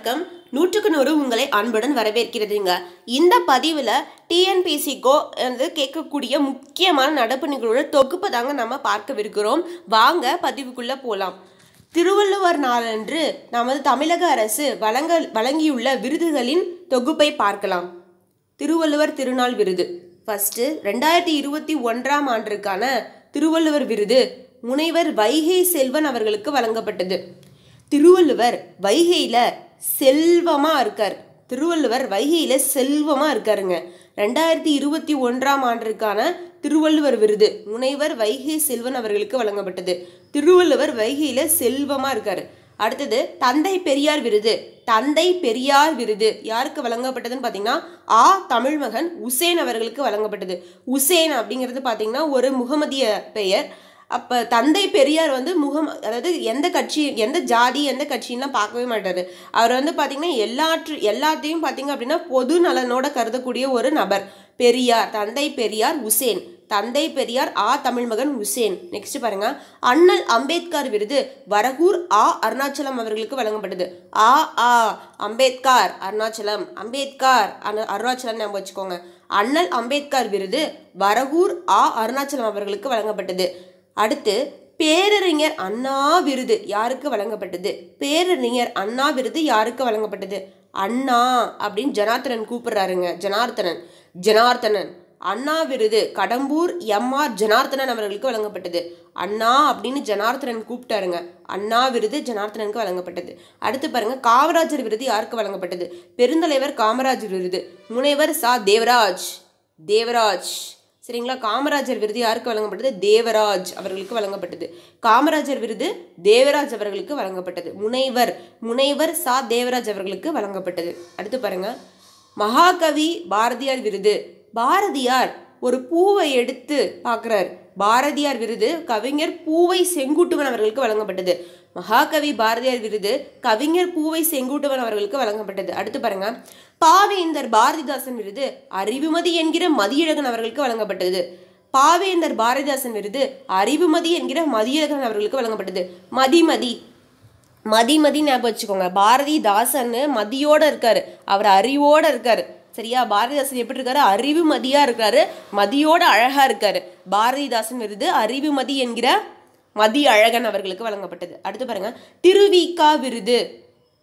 வணக்கம் நூற்றுக்கு நூறு உங்களை அன்புடன் வரவேற்கிறதுங்க இந்த பதிவில் டிஎன்பிசிக்கோ வந்து கேட்கக்கூடிய முக்கியமான நடப்பு நிகழ்வுகளோட தொகுப்பு தாங்க நம்ம பார்க்கவிருக்கிறோம் வாங்க பதிவுக்குள்ளே போகலாம் திருவள்ளுவர் நாளன்று நமது தமிழக அரசு வழங்க வழங்கியுள்ள விருதுகளின் தொகுப்பை பார்க்கலாம் திருவள்ளுவர் திருநாள் விருது ஃபஸ்ட்டு ரெண்டாயிரத்தி இருபத்தி ஒன்றாம் ஆண்டிற்கான திருவள்ளுவர் விருது முனைவர் வைகை செல்வன் அவர்களுக்கு வழங்கப்பட்டது திருவள்ளுவர் வைகையில் செல்வமாக இருக்கார் திருவள்ளுவர் வைகையில் செல்வமாக இருக்காருங்க ரெண்டாயிரத்தி இருபத்தி ஒன்றாம் ஆண்டிற்கான திருவள்ளுவர் விருது முனைவர் வைகை செல்வன் அவர்களுக்கு வழங்கப்பட்டது திருவள்ளுவர் வைகையில் செல்வமாக இருக்கார் அடுத்தது தந்தை பெரியார் விருது தந்தை பெரியார் விருது யாருக்கு வழங்கப்பட்டதுன்னு பார்த்தீங்கன்னா ஆ தமிழ்மகன் உசேன் அவர்களுக்கு வழங்கப்பட்டது உசேன் அப்படிங்கிறது பார்த்தீங்கன்னா ஒரு முகமதிய பெயர் அப்போ தந்தை பெரியார் வந்து முகம் அதாவது எந்த கட்சி எந்த ஜாதி எந்த கட்சின்லாம் பார்க்கவே மாட்டார் அவர் வந்து பார்த்திங்கன்னா எல்லாற்று எல்லாத்தையும் பார்த்திங்க அப்படின்னா பொது நலனோட கருதக்கூடிய ஒரு நபர் பெரியார் தந்தை பெரியார் உசேன் தந்தை பெரியார் ஆ தமிழ் மகன் உசேன் நெக்ஸ்ட் பாருங்க அண்ணல் அம்பேத்கர் விருது வரகூர் ஆ அருணாச்சலம் அவர்களுக்கு வழங்கப்பட்டது ஆ ஆ அம்பேத்கர் அருணாச்சலம் அம்பேத்கர் அருணாச்சலம் நம்ம வச்சுக்கோங்க அண்ணல் அம்பேத்கர் விருது வரகூர் ஆ அருணாச்சலம் அவர்களுக்கு வழங்கப்பட்டது அடுத்து பேரறிஞர் அண்ணா விருது யாருக்கு வழங்கப்பட்டது பேரறிஞர் அண்ணா விருது யாருக்கு வழங்கப்பட்டது அண்ணா அப்படின்னு ஜனார்த்தனன் கூப்பிடுறாருங்க ஜனார்த்தனன் ஜனார்த்தனன் அண்ணா விருது கடம்பூர் எம்ஆர் ஜனார்த்தனன் அவர்களுக்கு வழங்கப்பட்டது அண்ணா அப்படின்னு ஜனார்த்தனன் கூப்பிட்டாருங்க அண்ணா விருது ஜனார்த்தனனுக்கு வழங்கப்பட்டது அடுத்து பாருங்க காமராஜர் விருது யாருக்கு வழங்கப்பட்டது பெருந்தலைவர் காமராஜர் விருது முனைவர் சா தேவராஜ் தேவராஜ் சரிங்களா காமராஜர் விருது யாருக்கு வழங்கப்பட்டது தேவராஜ் அவர்களுக்கு வழங்கப்பட்டது காமராஜர் விருது தேவராஜ் அவர்களுக்கு வழங்கப்பட்டது முனைவர் முனைவர் சா தேவராஜ் அவர்களுக்கு வழங்கப்பட்டது அடுத்து பாருங்க மகாகவி பாரதியார் விருது பாரதியார் ஒரு பூவை எடுத்து பார்க்குறார் பாரதியார் விருது கவிஞர் பூவை செங்குட்டுவன் அவர்களுக்கு வழங்கப்பட்டது மகாகவி பாரதியார் விருது கவிஞர் பூவை செங்குட்டுவன் அவர்களுக்கு வழங்கப்பட்டது அடுத்து பாருங்கள் பாவேந்தர் பாரதிதாசன் விருது அறிவுமதி என்கிற மதியழகன் அவர்களுக்கு வழங்கப்பட்டது பாவேந்தர் பாரதிதாசன் விருது அறிவுமதி என்கிற மதியழகன் அவர்களுக்கு வழங்கப்பட்டது மதிமதி மதிமதி ஞாபகம் வச்சுக்கோங்க பாரதிதாசன் மதியோட இருக்காரு அவர் அறிவோட இருக்காரு சரியா பாரதிதாசன் எப்படி இருக்காரு மதியா இருக்காரு மதியோட அழகா இருக்காரு பாரதிதாசன் விருது அறிவுமதி என்கிற மதி அழகன் அவர்களுக்கு வழங்கப்பட்டது அடுத்து பாருங்க திருவிகா விருது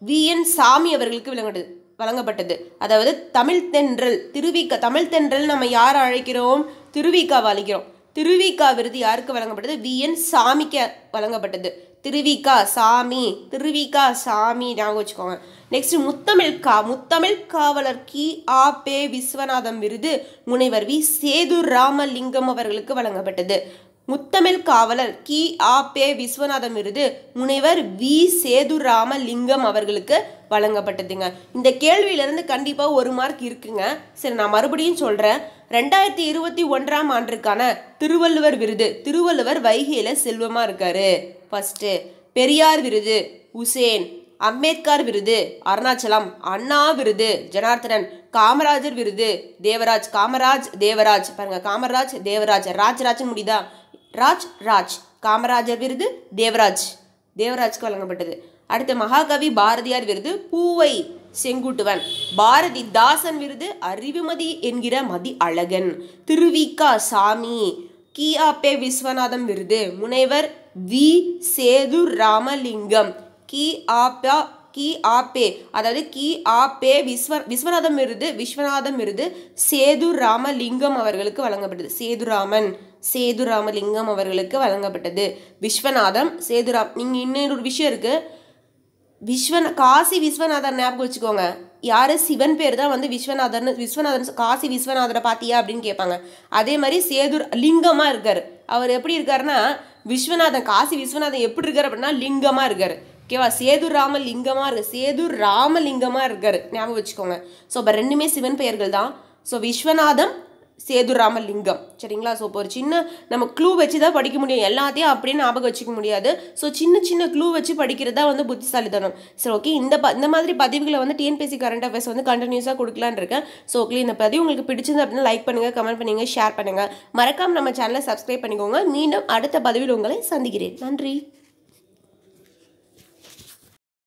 வி என் சாமி அவர்களுக்கு வழங்கப்பட்டது வழங்கப்பட்டது அதாவது தமிழ் தென்றல் தமிழ்தென்றல் தமிழ் தென்றல் நம்ம யார் அழைக்கிறோம் திருவிக்காவை அழைக்கிறோம் திருவிக்கா விருது யாருக்கு வழங்கப்பட்டது வி என் சாமிக்கு வழங்கப்பட்டது திருவிக்கா சாமி திருவிக்கா சாமி ஞாபகம் வச்சுக்கோங்க நெக்ஸ்ட் முத்தமிழ் கா முத்தமிழ் காவலர் கி ஆ பே விஸ்வநாதம் விருது முனைவர் வி சேது ராமலிங்கம் அவர்களுக்கு வழங்கப்பட்டது முத்தமிழ் காவலர் கி ஆ பே விஸ்வநாதம் விருது முனைவர் வி சேதுராம லிங்கம் அவர்களுக்கு வழங்கப்பட்டதுங்க இந்த கேள்வியிலேருந்து கண்டிப்பாக ஒரு மார்க் இருக்குங்க சரி நான் மறுபடியும் சொல்கிறேன் ரெண்டாயிரத்தி இருபத்தி ஒன்றாம் ஆண்டுக்கான திருவள்ளுவர் விருது திருவள்ளுவர் வைகையில் செல்வமாக இருக்கார் ஃபஸ்ட்டு பெரியார் விருது உசேன் அம்பேத்கர் விருது அருணாச்சலம் அண்ணா விருது ஜனார்த்தனன் காமராஜர் விருது தேவராஜ் காமராஜ் தேவராஜ் பாருங்க காமராஜ் தேவராஜ் ராஜ்ராஜ் முடிதா ராஜ் ராஜ் காமராஜர் விருது தேவராஜ் தேவராஜ்க்கு வழங்கப்பட்டது அடுத்து மகாகவி பாரதியார் விருது பூவை செங்குட்டுவன் பாரதி தாசன் விருது அறிவுமதி என்கிற மதி அழகன் திருவிகா சாமி கியா பே விஸ்வநாதம் விருது முனைவர் வி சேது ராமலிங்கம் கி கி ஆ பே அதாவது கி ஆ பே விஸ்வ விஸ்வநாதம் விருது விஸ்வநாதம் விருது சேது ராமலிங்கம் அவர்களுக்கு வழங்கப்பட்டது சேதுராமன் சேதுராமலிங்கம் அவர்களுக்கு வழங்கப்பட்டது விஸ்வநாதம் சேதுராம் நீங்கள் இன்னொரு விஷயம் இருக்குது விஸ்வன் காசி விஸ்வநாதர் ஞாபகம் வச்சுக்கோங்க யார் சிவன் பேர் தான் வந்து விஸ்வநாதர்னு விஸ்வநாதன் காசி விஸ்வநாதரை பார்த்தியா அப்படின்னு கேட்பாங்க அதே மாதிரி சேதுர் லிங்கமாக இருக்கார் அவர் எப்படி இருக்காருன்னா விஸ்வநாதன் காசி விஸ்வநாதன் எப்படி இருக்கார் அப்படின்னா லிங்கமாக இருக்கார் ஓகேவா சேது ராமலிங்கமாக இருக்கு சேது ராமலிங்கமாக இருக்கார் ஞாபகம் வச்சுக்கோங்க ஸோ இப்போ ரெண்டுமே சிவன் பெயர்கள் தான் ஸோ விஸ்வநாதம் ராமலிங்கம் சரிங்களா ஸோ இப்போ ஒரு சின்ன நம்ம க்ளூ வச்சு தான் படிக்க முடியும் எல்லாத்தையும் அப்படியே ஞாபகம் வச்சுக்க முடியாது ஸோ சின்ன சின்ன க்ளூ வச்சு படிக்கிறது தான் வந்து புத்திசாலித்தனம் சரி ஓகே இந்த ப இந்த மாதிரி பதிவுகளை வந்து டிஎன்பிசி கரண்ட் அஃபேர்ஸ் வந்து கண்டினியூஸாக கொடுக்கலான்னு இருக்கேன் ஸோ ஓகே இந்த பதிவு உங்களுக்கு பிடிச்சிருந்து அப்படின்னா லைக் பண்ணுங்கள் கமெண்ட் பண்ணுங்கள் ஷேர் பண்ணுங்கள் மறக்காமல் நம்ம சேனலை சப்ஸ்கிரைப் பண்ணிக்கோங்க மீண்டும் அடுத்த பதிவில் உங்களை சந்திக்கிறேன் நன்றி